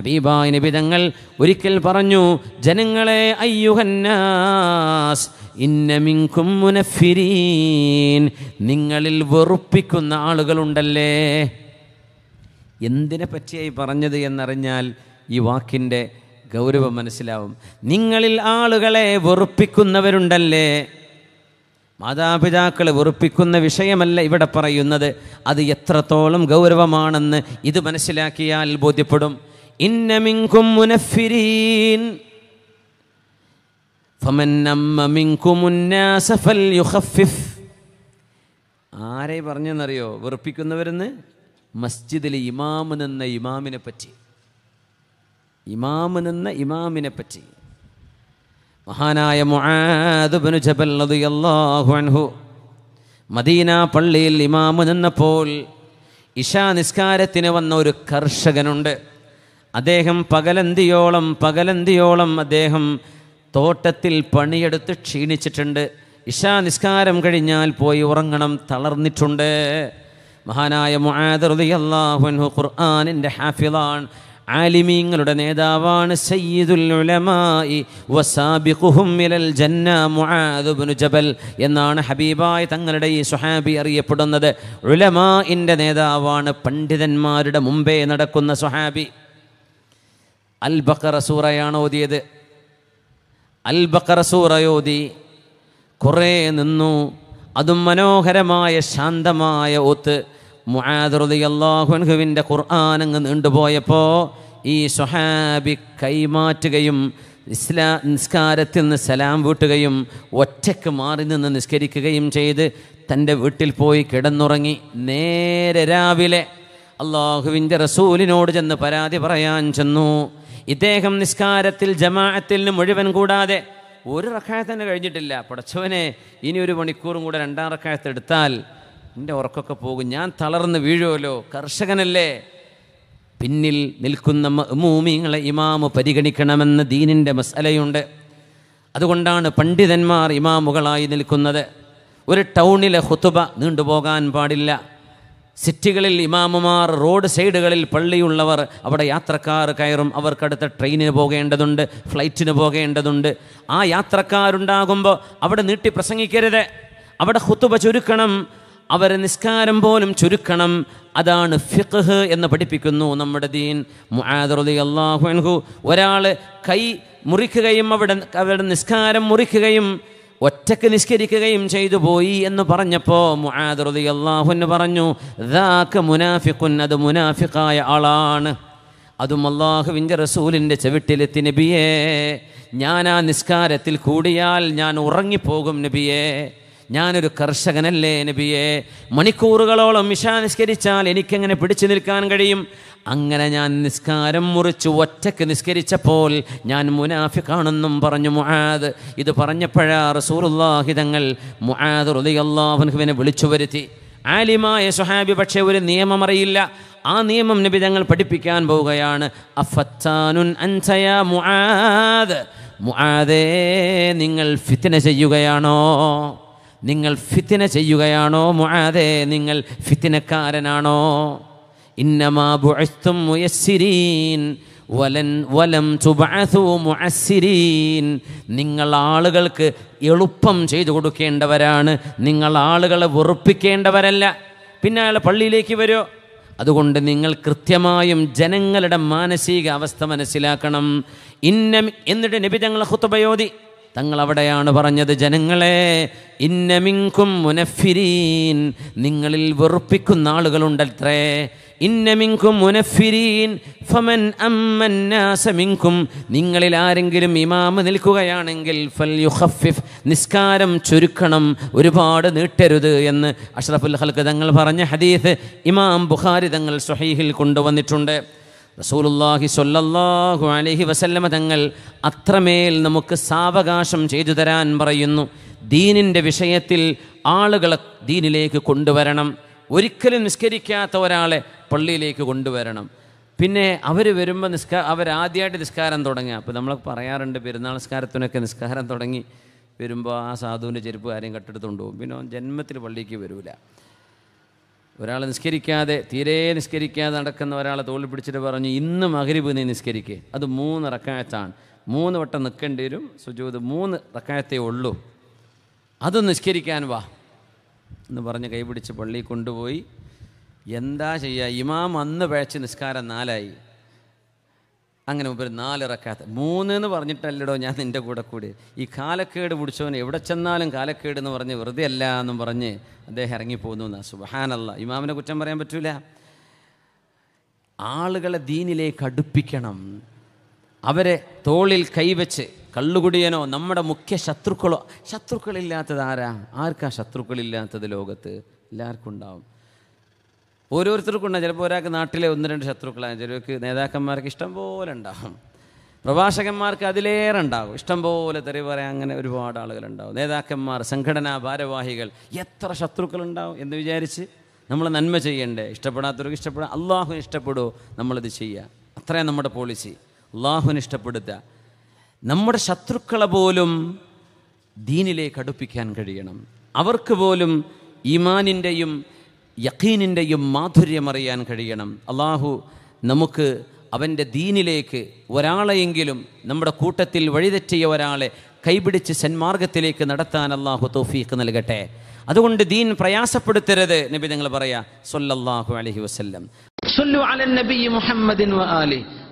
ഹബീബായ നിബിതങ്ങൾ ഒരിക്കൽ പറഞ്ഞു ജനങ്ങളെ അയ്യുഹന്നാസ് ഇന്നമിങ്കും നിങ്ങളിൽ വെറുപ്പിക്കുന്ന ആളുകളുണ്ടല്ലേ എന്തിനെ പറ്റിയായി പറഞ്ഞത് എന്നറിഞ്ഞാൽ ഈ വാക്കിൻ്റെ ഗൗരവം മനസ്സിലാവും നിങ്ങളിൽ ആളുകളെ വെറുപ്പിക്കുന്നവരുണ്ടല്ലേ മാതാപിതാക്കളെ വെറുപ്പിക്കുന്ന വിഷയമല്ല ഇവിടെ പറയുന്നത് അത് എത്രത്തോളം ഗൗരവമാണെന്ന് ഇത് മനസ്സിലാക്കിയാൽ ബോധ്യപ്പെടും إن منكم منفرين فمن نم منكم الناس فليخفف ആരെ പറഞ്ഞെന്നറിയോ വെറുപ്പിക്കുന്നവരെന്ന് മസ്ജിദിലെ ഇമാമ് നിന്ന ഇമാമിനെ പറ്റി ഇമാമ് നിന്ന ഇമാമിനെ പറ്റി മഹാനായ മുആദുബിന് ജബൽ റളിയല്ലാഹു അൻഹു മദീന പള്ളിയിൽ ഇമാമ് നിന്നപ്പോൾ ഇശാ നിസ്കാരത്തിന് വന്ന ഒരു കർഷകനുണ്ട് അദ്ദേഹം പകലന്തിയോളം പകലന്തിയോളം അദ്ദേഹം തോട്ടത്തിൽ പണിയെടുത്ത് ക്ഷീണിച്ചിട്ടുണ്ട് ഇഷാ നിസ്കാരം കഴിഞ്ഞാൽ പോയി ഉറങ്ങണം തളർന്നിട്ടുണ്ട് മഹാനായ മുഹാദർഹു ഖുർആാനിൻ്റെ ഹാഫിളാണ് ആലിമീങ്ങളുടെ നേതാവാണ് സയ്യിദുൽ ഉലമായി ജന്ന ജബൽ എന്നാണ് ഹബീബായ തങ്ങളുടെ ഈ സുഹാബി അറിയപ്പെടുന്നത് ഇൻ്റെ നേതാവാണ് പണ്ഡിതന്മാരുടെ മുമ്പേ നടക്കുന്ന സുഹാബി അൽ ബക്കറ സൂറയാണ് ഓതിയത് അൽ ബക്കറ സൂറയോതി കുറേ നിന്നു അതും മനോഹരമായ ശാന്തമായ ഓത്ത് മുഹാദുറിയല്ലാഹുൻഹുവിൻ്റെ ഖുർആൻ അങ്ങ് നീണ്ടുപോയപ്പോൾ ഈ സ്വഹാബി കൈമാറ്റുകയും ഇസ്ലാ നിസ്കാരത്തിൽ നിന്ന് സലാം വീട്ടുകയും ഒറ്റയ്ക്ക് മാറി നിന്ന് നിസ്കരിക്കുകയും ചെയ്ത് തൻ്റെ വീട്ടിൽ പോയി കിടന്നുറങ്ങി നേരെ രാവിലെ അള്ളാഹുവിൻ്റെ റസൂലിനോട് ചെന്ന് പരാതി പറയാൻ ചെന്നു ഇദ്ദേഹം നിസ്കാരത്തിൽ ജമാഅത്തിൽ മുഴുവൻ കൂടാതെ ഒരു തന്നെ കഴിഞ്ഞിട്ടില്ല പടച്ചവനെ ഇനി ഒരു മണിക്കൂറും കൂടെ രണ്ടാം റക്കായത്ത് എടുത്താൽ എൻ്റെ ഉറക്കൊക്കെ പോകും ഞാൻ തളർന്ന് വീഴുമല്ലോ കർഷകനല്ലേ പിന്നിൽ നിൽക്കുന്ന മൂമിങ്ങളെ ഇമാമ് പരിഗണിക്കണമെന്ന് ദീനിൻ്റെ മസലയുണ്ട് അതുകൊണ്ടാണ് പണ്ഡിതന്മാർ ഇമാമുകളായി നിൽക്കുന്നത് ഒരു ടൗണിലെ ഹുത്തുബ നീണ്ടുപോകാൻ പാടില്ല സിറ്റികളിൽ ഇമാമുമാർ റോഡ് സൈഡുകളിൽ പള്ളിയുള്ളവർ അവിടെ യാത്രക്കാർ കയറും അവർക്കടുത്ത ട്രെയിനിന് പോകേണ്ടതുണ്ട് ഫ്ലൈറ്റിന് പോകേണ്ടതുണ്ട് ആ യാത്രക്കാരുണ്ടാകുമ്പോൾ അവിടെ നീട്ടി പ്രസംഗിക്കരുത് അവിടെ ഹുത്തുബ ചുരുക്കണം അവരെ നിസ്കാരം പോലും ചുരുക്കണം അതാണ് ഫിഖ് എന്ന് പഠിപ്പിക്കുന്നു നമ്മുടെ ദീൻ അള്ളാഹു അൻഹു ഒരാൾ കൈ മുറിക്കുകയും അവിടെ അവരുടെ നിസ്കാരം മുറിക്കുകയും ഒറ്റക്ക് നിഷ്കരിക്കുകയും ചെയ്തു പോയി എന്ന് പറഞ്ഞപ്പോൾ മുആദ് പറഞ്ഞു മുനാഫിഖുൻ അത് മുനാഫിഖായ ആളാണ് അതും അള്ളാഹുവിൻ്റെ റസൂലിൻ്റെ ചവിട്ടിലെത്തി നബിയേ ഞാൻ ആ നിസ്കാരത്തിൽ കൂടിയാൽ ഞാൻ ഉറങ്ങിപ്പോകും നബിയേ ഞാനൊരു കർഷകനല്ലേ നബിയെ മണിക്കൂറുകളോളം നിസ്കരിച്ചാൽ എനിക്കെങ്ങനെ പിടിച്ചു നിൽക്കാൻ കഴിയും അങ്ങനെ ഞാൻ നിസ്കാരം മുറിച്ച് ഒറ്റയ്ക്ക് നിസ്കരിച്ചപ്പോൾ ഞാൻ മുനാഫിക്കാണെന്നും പറഞ്ഞു മുഹാദ് ഇത് പറഞ്ഞപ്പോഴാ റസൂറുല്ലാഹിതങ്ങൾ മുഹാദ് റുദിയല്ലാഹുൻഹുവിനെ വിളിച്ചു വരുത്തി ആലിമായ സുഹാബി പക്ഷേ ഒരു നിയമമറിയില്ല ആ നിയമം നബി ഞങ്ങൾ പഠിപ്പിക്കാൻ പോവുകയാണ് അഫത്താനുൻ അൻസയ മുആാദ് നിങ്ങൾ ഫിത്തിന ചെയ്യുകയാണോ നിങ്ങൾ ഫിത്തിന ചെയ്യുകയാണോ മുഴാതെ നിങ്ങൾ ഫിത്തിനക്കാരനാണോ ഇന്നമാബുഅസ്തും വലൻ വലം സുബാസുമുഅസിരീൻ നിങ്ങൾ ആളുകൾക്ക് എളുപ്പം ചെയ്തു കൊടുക്കേണ്ടവരാണ് നിങ്ങൾ ആളുകളെ വെറുപ്പിക്കേണ്ടവരല്ല പിന്നെ അയാൾ പള്ളിയിലേക്ക് വരുമോ അതുകൊണ്ട് നിങ്ങൾ കൃത്യമായും ജനങ്ങളുടെ മാനസിക അവസ്ഥ മനസ്സിലാക്കണം ഇന്ന എന്നിട്ട് നബി ഞങ്ങളെ ഹുത്തബയോധി തങ്ങൾ അവിടെയാണ് പറഞ്ഞത് ജനങ്ങളെ ഇന്നമിങ്കും മുനഫിരീൻ നിങ്ങളിൽ വെറുപ്പിക്കുന്ന ആളുകളുണ്ടത്രേ ഇന്നമിങ്കും മുനഫിരീൻ ഫമൻ അമ്മന്നാസമിങ്കും നിങ്ങളിൽ ആരെങ്കിലും ഇമാമ് നിൽക്കുകയാണെങ്കിൽ ഫൽ യുഹഫിഫ് നിസ്കാരം ചുരുക്കണം ഒരുപാട് നീട്ടരുത് എന്ന് അഷ്റഫുൽ ഹൽക്ക് തങ്ങൾ പറഞ്ഞ ഹദീസ് ഇമാം ബുഖാരി തങ്ങൾ സുഹൈഹിൽ കൊണ്ടുവന്നിട്ടുണ്ട് റസൂലുല്ലാഹി സൊല്ലാഹു അലഹി വസല്ലമ തങ്ങൾ അത്രമേൽ നമുക്ക് സാവകാശം ചെയ്തു തരാൻ പറയുന്നു ദീനിൻ്റെ വിഷയത്തിൽ ആളുകളെ ദീനിലേക്ക് കൊണ്ടുവരണം ഒരിക്കലും നിസ്കരിക്കാത്ത ഒരാളെ പള്ളിയിലേക്ക് കൊണ്ടുവരണം പിന്നെ അവർ വരുമ്പോൾ നിസ്കാ അവരാദ്യമായിട്ട് നിസ്കാരം തുടങ്ങുക അപ്പോൾ നമ്മൾ പറയാറുണ്ട് പെരുന്നാൾ നിസ്കാരത്തിനൊക്കെ നിസ്കാരം തുടങ്ങി വരുമ്പോൾ ആ സാധുവിൻ്റെ ചെരുപ്പ് കാര്യം കട്ടെടുത്തുകൊണ്ട് പോകും പിന്നെ ജന്മത്തിൽ പള്ളിക്ക് വരില്ല ഒരാൾ നിസ്കരിക്കാതെ തീരെ നിസ്കരിക്കാതെ നടക്കുന്ന ഒരാളെ തോളിൽ പിടിച്ചിട്ട് പറഞ്ഞു ഇന്ന് മകരിബ് നീ നിസ്കരിക്കേ അത് മൂന്ന് റക്കായത്താണ് മൂന്ന് വട്ടം നിൽക്കേണ്ടി വരും സുജൂത് മൂന്ന് റക്കായത്തേ ഉള്ളൂ അത് നിസ്കരിക്കാൻ വാ എന്ന് പറഞ്ഞ് കൈപിടിച്ച് പള്ളി കൊണ്ടുപോയി എന്താ ചെയ്യുക ഇമാം അന്ന് പഴച്ച് നിസ്കാരം നാലായി അങ്ങനെ ഒരു നാല് റക്കാത്ത് മൂന്ന് എന്ന് പറഞ്ഞിട്ടല്ലടോ ഞാൻ നിൻ്റെ കൂടെ കൂടി ഈ കാലക്കേട് പിടിച്ചവൻ എവിടെ ചെന്നാലും കാലക്കേട് എന്ന് പറഞ്ഞ് വെറുതെ അല്ല എന്നും പറഞ്ഞ് അദ്ദേഹം ഇറങ്ങിപ്പോകുന്നു എന്നാ സുബഹാനല്ല ഇമാമിനെ കുറ്റം പറയാൻ പറ്റൂല ആളുകളെ ദീനിലേക്ക് അടുപ്പിക്കണം അവരെ തോളിൽ കൈവച്ച് കള്ളുകുടിയനോ നമ്മുടെ മുഖ്യ ശത്രുക്കളോ ശത്രുക്കളില്ലാത്തത് ആരാ ആർക്കാ ശത്രുക്കളില്ലാത്തത് ലോകത്ത് എല്ലാവർക്കും ഉണ്ടാവും ഓരോരുത്തർക്കും ഉണ്ടാകും ചിലപ്പോൾ ഒരാൾക്ക് നാട്ടിലെ ഒന്ന് രണ്ട് ശത്രുക്കളാണ് ചിലർക്ക് നേതാക്കന്മാർക്ക് ഇഷ്ടം പോലെ ഉണ്ടാകും പ്രഭാഷകന്മാർക്ക് അതിലേറെ ഉണ്ടാകും പോലെ തെറി പറയാൻ അങ്ങനെ ഒരുപാട് ആളുകളുണ്ടാവും നേതാക്കന്മാർ സംഘടനാ ഭാരവാഹികൾ എത്ര ശത്രുക്കളുണ്ടാവും എന്ന് വിചാരിച്ച് നമ്മൾ നന്മ ചെയ്യണ്ടേ ഇഷ്ടപ്പെടാത്തവർക്ക് ഇഷ്ടപ്പെടാം അള്ളാഹുവിന് ഇഷ്ടപ്പെടുമോ നമ്മളത് ചെയ്യുക അത്രയാണ് നമ്മുടെ പോളിസി അള്ളാഹുവിന് ഇഷ്ടപ്പെടുത്തുക നമ്മുടെ ശത്രുക്കളെ പോലും ദീനിലേക്ക് അടുപ്പിക്കാൻ കഴിയണം അവർക്ക് പോലും ഈമാനിൻ്റെയും യക്കീനിൻ്റെയും മാധുര്യമറിയാൻ കഴിയണം അള്ളാഹു നമുക്ക് അവൻ്റെ ദീനിലേക്ക് ഒരാളെയെങ്കിലും നമ്മുടെ കൂട്ടത്തിൽ വഴിതെറ്റിയ ഒരാളെ കൈപിടിച്ച് സന്മാർഗത്തിലേക്ക് നടത്താൻ അള്ളാഹു തോഫീക്ക് നൽകട്ടെ അതുകൊണ്ട് ദീൻ പ്രയാസപ്പെടുത്തരുത് നബി നിങ്ങൾ പറയാ സൊല്ലാഹു അലഹി വസ്ലം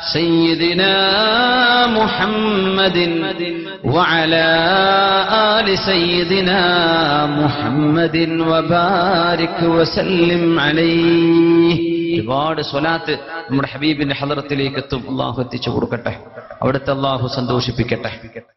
سيدنا محمد وعلى آل سيدنا محمد وبارك وسلم عليه ربار صلاة مرحبين حضرت لك الله أتشبرك الله أودت الله سندوش بكتح